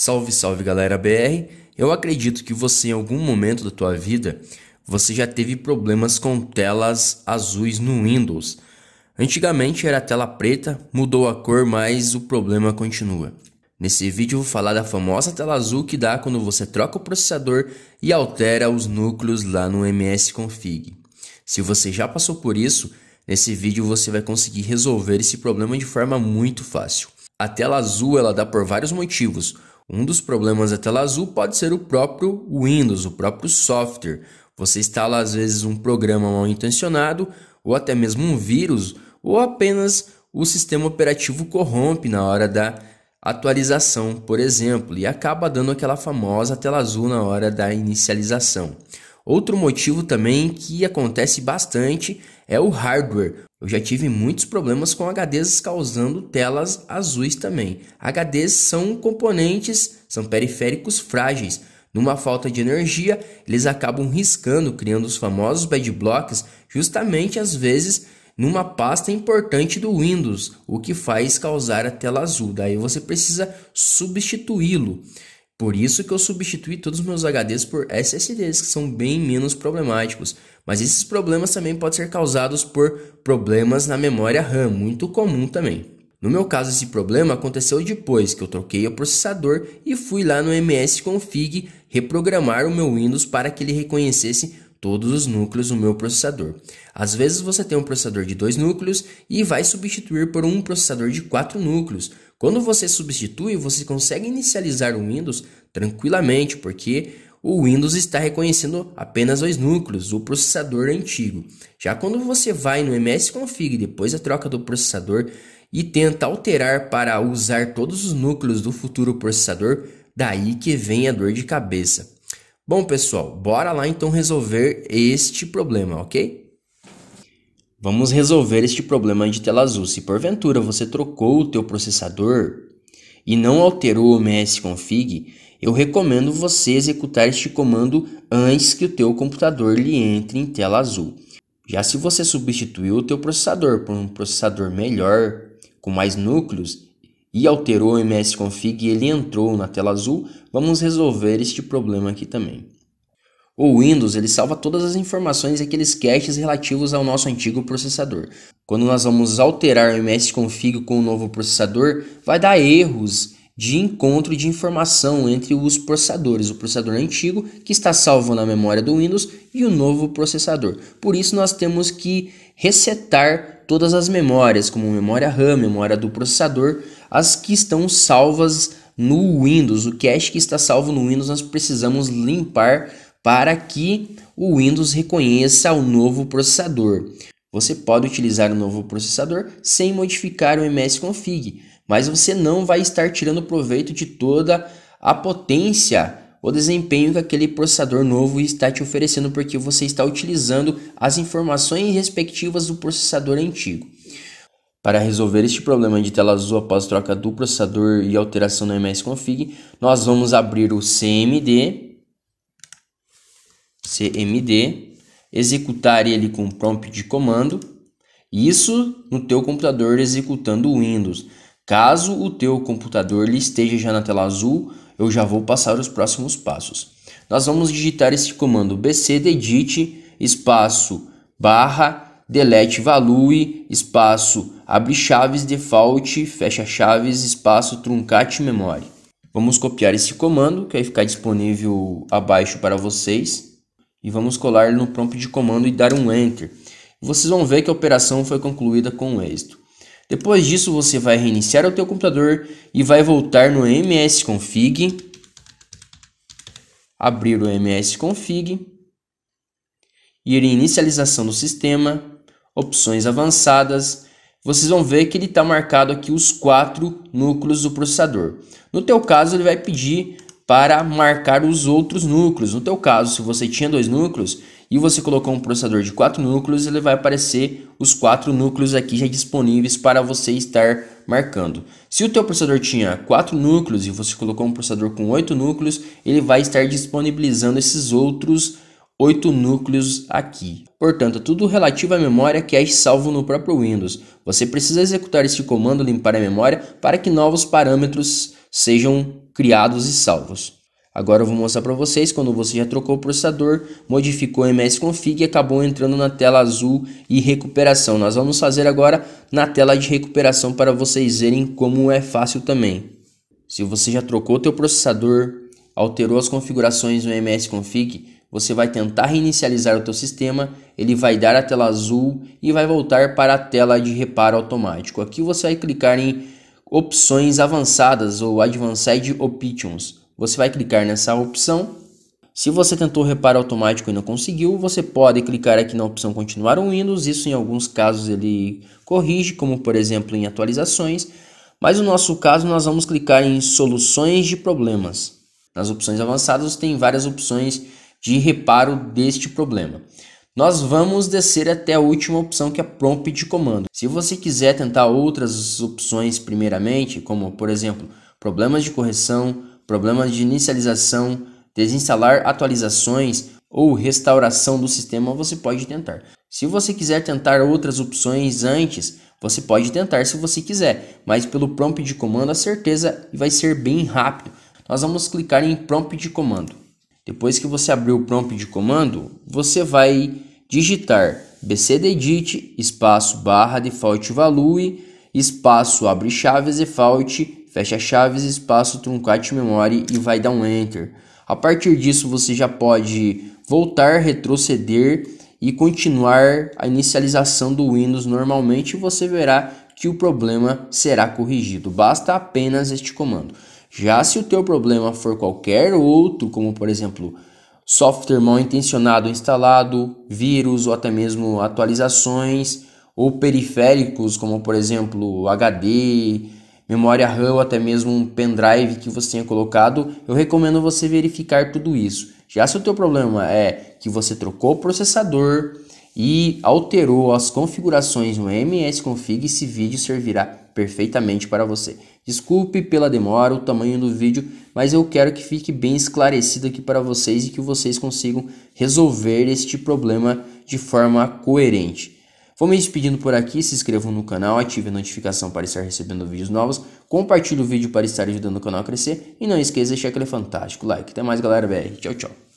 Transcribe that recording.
Salve, salve galera BR! Eu acredito que você em algum momento da tua vida você já teve problemas com telas azuis no Windows. Antigamente era tela preta, mudou a cor, mas o problema continua. Nesse vídeo eu vou falar da famosa tela azul que dá quando você troca o processador e altera os núcleos lá no MS Config. Se você já passou por isso, nesse vídeo você vai conseguir resolver esse problema de forma muito fácil. A tela azul ela dá por vários motivos. Um dos problemas da tela azul pode ser o próprio Windows, o próprio software. Você instala às vezes um programa mal intencionado, ou até mesmo um vírus, ou apenas o sistema operativo corrompe na hora da atualização, por exemplo, e acaba dando aquela famosa tela azul na hora da inicialização. Outro motivo também que acontece bastante é o hardware. Eu já tive muitos problemas com HDs causando telas azuis também. HDs são componentes, são periféricos frágeis. Numa falta de energia, eles acabam riscando, criando os famosos bad blocks, justamente às vezes numa pasta importante do Windows, o que faz causar a tela azul. Daí você precisa substituí-lo. Por isso que eu substituí todos os meus HDs por SSDs, que são bem menos problemáticos. Mas esses problemas também podem ser causados por problemas na memória RAM, muito comum também. No meu caso, esse problema aconteceu depois que eu troquei o processador e fui lá no msconfig reprogramar o meu Windows para que ele reconhecesse todos os núcleos do meu processador. Às vezes você tem um processador de dois núcleos e vai substituir por um processador de quatro núcleos, quando você substitui, você consegue inicializar o Windows tranquilamente, porque o Windows está reconhecendo apenas os núcleos, o processador antigo. Já quando você vai no MS-Config depois da troca do processador e tenta alterar para usar todos os núcleos do futuro processador, daí que vem a dor de cabeça. Bom, pessoal, bora lá então resolver este problema, ok? Vamos resolver este problema de tela azul. Se porventura você trocou o teu processador e não alterou o msconfig, eu recomendo você executar este comando antes que o teu computador lhe entre em tela azul. Já se você substituiu o teu processador por um processador melhor, com mais núcleos, e alterou o msconfig e ele entrou na tela azul, vamos resolver este problema aqui também. O Windows ele salva todas as informações e aqueles caches relativos ao nosso antigo processador. Quando nós vamos alterar o msconfig com o novo processador, vai dar erros de encontro de informação entre os processadores, o processador antigo que está salvo na memória do Windows e o novo processador. Por isso nós temos que resetar todas as memórias, como memória RAM, memória do processador, as que estão salvas no Windows, o cache que está salvo no Windows, nós precisamos limpar para que o Windows reconheça o novo processador. Você pode utilizar o novo processador sem modificar o msconfig, mas você não vai estar tirando proveito de toda a potência ou desempenho que aquele processador novo está te oferecendo, porque você está utilizando as informações respectivas do processador antigo. Para resolver este problema de tela azul após troca do processador e alteração no msconfig, nós vamos abrir o CMD cmd, executar ele com prompt de comando, isso no teu computador executando o Windows. Caso o teu computador esteja já na tela azul, eu já vou passar os próximos passos. Nós vamos digitar esse comando bcdedit espaço barra delete value espaço abre chaves default fecha chaves espaço truncate memória Vamos copiar esse comando que vai ficar disponível abaixo para vocês e vamos colar no prompt de comando e dar um Enter. Vocês vão ver que a operação foi concluída com êxito. Depois disso, você vai reiniciar o teu computador e vai voltar no msconfig, abrir o msconfig, ir em inicialização do sistema, opções avançadas, vocês vão ver que ele está marcado aqui os quatro núcleos do processador. No teu caso, ele vai pedir para marcar os outros núcleos. No teu caso, se você tinha dois núcleos e você colocou um processador de quatro núcleos, ele vai aparecer os quatro núcleos aqui já disponíveis para você estar marcando. Se o teu processador tinha quatro núcleos e você colocou um processador com oito núcleos, ele vai estar disponibilizando esses outros oito núcleos aqui. Portanto, tudo relativo à memória que é salvo no próprio Windows. Você precisa executar este comando limpar a memória para que novos parâmetros sejam criados e salvos. Agora eu vou mostrar para vocês quando você já trocou o processador, modificou o MS-Config e acabou entrando na tela azul e recuperação. Nós vamos fazer agora na tela de recuperação para vocês verem como é fácil também. Se você já trocou o teu processador, alterou as configurações no MS-Config, você vai tentar reinicializar o teu sistema, ele vai dar a tela azul e vai voltar para a tela de reparo automático. Aqui você vai clicar em opções avançadas ou Advanced Options. Você vai clicar nessa opção. Se você tentou reparo automático e não conseguiu, você pode clicar aqui na opção continuar o Windows. Isso em alguns casos ele corrige, como por exemplo em atualizações. Mas no nosso caso nós vamos clicar em soluções de problemas. Nas opções avançadas tem várias opções de reparo deste problema. Nós vamos descer até a última opção que é prompt de comando. Se você quiser tentar outras opções primeiramente, como por exemplo, problemas de correção, problemas de inicialização, desinstalar atualizações ou restauração do sistema, você pode tentar. Se você quiser tentar outras opções antes, você pode tentar se você quiser, mas pelo prompt de comando a certeza vai ser bem rápido. Nós vamos clicar em prompt de comando. Depois que você abrir o prompt de comando, você vai digitar bcdedit, espaço barra default value, espaço abre chaves default, fecha chaves, espaço truncate memória e vai dar um enter. A partir disso você já pode voltar, retroceder e continuar a inicialização do Windows normalmente você verá que o problema será corrigido. Basta apenas este comando. Já se o teu problema for qualquer outro, como por exemplo software mal intencionado instalado, vírus ou até mesmo atualizações ou periféricos como por exemplo HD, memória RAM ou até mesmo um pendrive que você tenha colocado, eu recomendo você verificar tudo isso. Já se o teu problema é que você trocou o processador, e alterou as configurações no msconfig, esse vídeo servirá perfeitamente para você. Desculpe pela demora, o tamanho do vídeo, mas eu quero que fique bem esclarecido aqui para vocês e que vocês consigam resolver este problema de forma coerente. Vou me despedindo por aqui, se inscreva no canal, ative a notificação para estar recebendo vídeos novos, compartilhe o vídeo para estar ajudando o canal a crescer e não esqueça de deixar aquele fantástico like. Até mais galera, BR. Tchau, tchau.